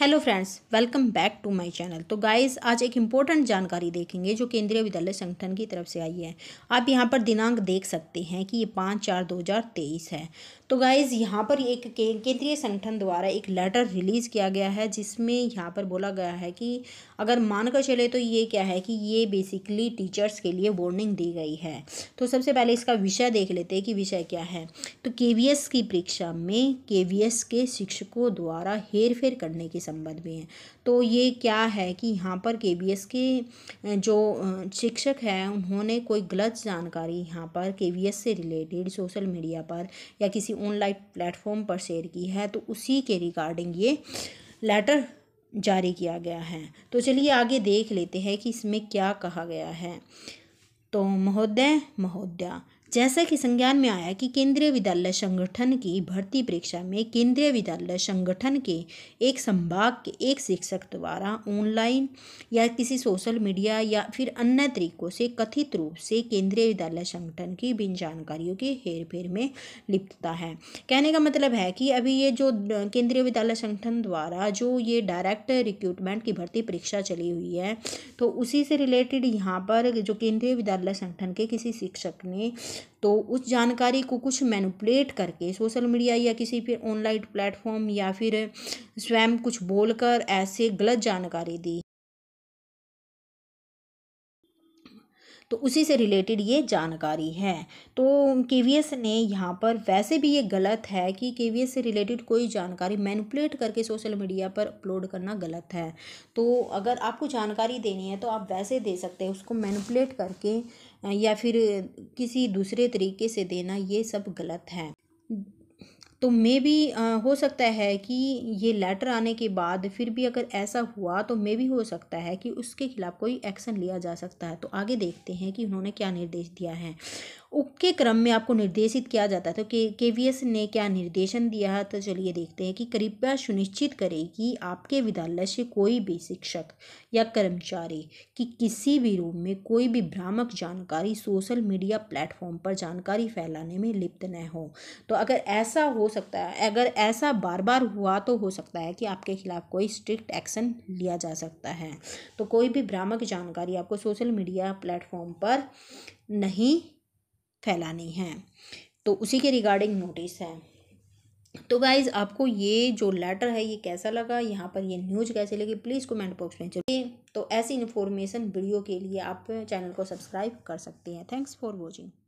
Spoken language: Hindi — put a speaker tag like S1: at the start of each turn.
S1: hello friends welcome back to my channel तो गाइस आज एक इम्पोर्टेंट जानकारी देखेंगे जो केंद्रीय विद्यालय संगठन की तरफ से आई है आप यहाँ पर दिनांक देख सकते हैं कि ये पाँच चार दो हज़ार तेईस है तो गाइस यहाँ पर एक केंद्रीय संगठन द्वारा एक लेटर रिलीज़ किया गया है जिसमें यहाँ पर बोला गया है कि अगर मानकर चले तो ये क्या है कि ये बेसिकली टीचर्स के लिए वार्निंग दी गई है तो सबसे पहले इसका विषय देख लेते हैं कि विषय क्या है तो के की परीक्षा में के के शिक्षकों द्वारा हेर करने की संबद्ध भी हैं तो ये क्या है कि यहाँ पर के बी एस के जो शिक्षक हैं उन्होंने कोई गलत जानकारी यहाँ पर के बी एस से रिलेटेड सोशल मीडिया पर या किसी ऑनलाइन प्लेटफॉर्म पर शेयर की है तो उसी के रिगार्डिंग ये लेटर जारी किया गया है तो चलिए आगे देख लेते हैं कि इसमें क्या कहा गया है तो महोदय महोदया जैसा कि संज्ञान में आया कि केंद्रीय विद्यालय संगठन की भर्ती परीक्षा में केंद्रीय विद्यालय संगठन के एक संभाग के एक शिक्षक द्वारा ऑनलाइन या किसी सोशल मीडिया या फिर अन्य तरीकों से कथित रूप से केंद्रीय विद्यालय संगठन की बिन जानकारियों के हेर फेर में लिप्तता है कहने का मतलब है कि अभी ये जो केंद्रीय विद्यालय संगठन द्वारा जो ये डायरेक्ट रिक्रूटमेंट की भर्ती परीक्षा चली हुई है तो उसी से रिलेटेड यहाँ पर जो केंद्रीय विद्यालय संगठन के किसी शिक्षक ने तो उस जानकारी को कुछ मैनुपलेट करके सोशल मीडिया या किसी फिर ऑनलाइन प्लेटफॉर्म या फिर स्वयं कुछ बोलकर ऐसे गलत जानकारी दी तो उसी से रिलेटेड ये जानकारी है तो के ने यहाँ पर वैसे भी ये गलत है कि के से रिलेटेड कोई जानकारी मैनिपुलेट करके सोशल मीडिया पर अपलोड करना गलत है तो अगर आपको जानकारी देनी है तो आप वैसे दे सकते हैं उसको मैनिपुलेट करके या फिर किसी दूसरे तरीके से देना ये सब गलत है तो मे भी हो सकता है कि ये लेटर आने के बाद फिर भी अगर ऐसा हुआ तो मे भी हो सकता है कि उसके खिलाफ़ कोई एक्शन लिया जा सकता है तो आगे देखते हैं कि उन्होंने क्या निर्देश दिया है उसके क्रम में आपको निर्देशित किया जाता है तो के केवीएस ने क्या निर्देशन दिया है तो चलिए देखते हैं कि कृपया सुनिश्चित करें कि आपके विद्यालय से कोई भी शिक्षक या कर्मचारी कि किसी भी रूप में कोई भी भ्रामक जानकारी सोशल मीडिया प्लेटफॉर्म पर जानकारी फैलाने में लिप्त न हो तो अगर ऐसा हो सकता है अगर ऐसा बार बार हुआ तो हो सकता है कि आपके खिलाफ कोई स्ट्रिक्ट एक्शन लिया जा सकता है तो कोई भी भ्रामक जानकारी आपको सोशल मीडिया प्लेटफॉर्म पर नहीं फैलानी है तो उसी के रिगार्डिंग नोटिस है तो गाइज आपको ये जो लेटर है ये कैसा लगा यहाँ पर ये न्यूज कैसे लगी प्लीज़ कमेंट बॉक्स में चलिए तो ऐसी इन्फॉर्मेशन वीडियो के लिए आप चैनल को सब्सक्राइब कर सकते हैं थैंक्स फॉर वॉचिंग